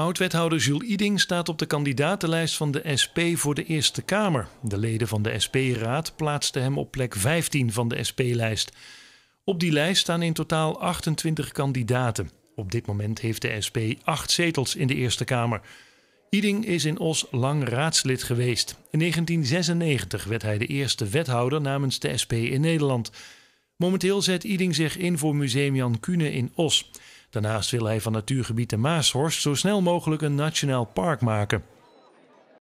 Oud-wethouder Jules Iding staat op de kandidatenlijst van de SP voor de Eerste Kamer. De leden van de SP-raad plaatsten hem op plek 15 van de SP-lijst. Op die lijst staan in totaal 28 kandidaten. Op dit moment heeft de SP acht zetels in de Eerste Kamer. Iding is in Os lang raadslid geweest. In 1996 werd hij de eerste wethouder namens de SP in Nederland. Momenteel zet Iding zich in voor Museum Jan Kuhne in Os. Daarnaast wil hij van natuurgebied de Maashorst zo snel mogelijk een nationaal park maken.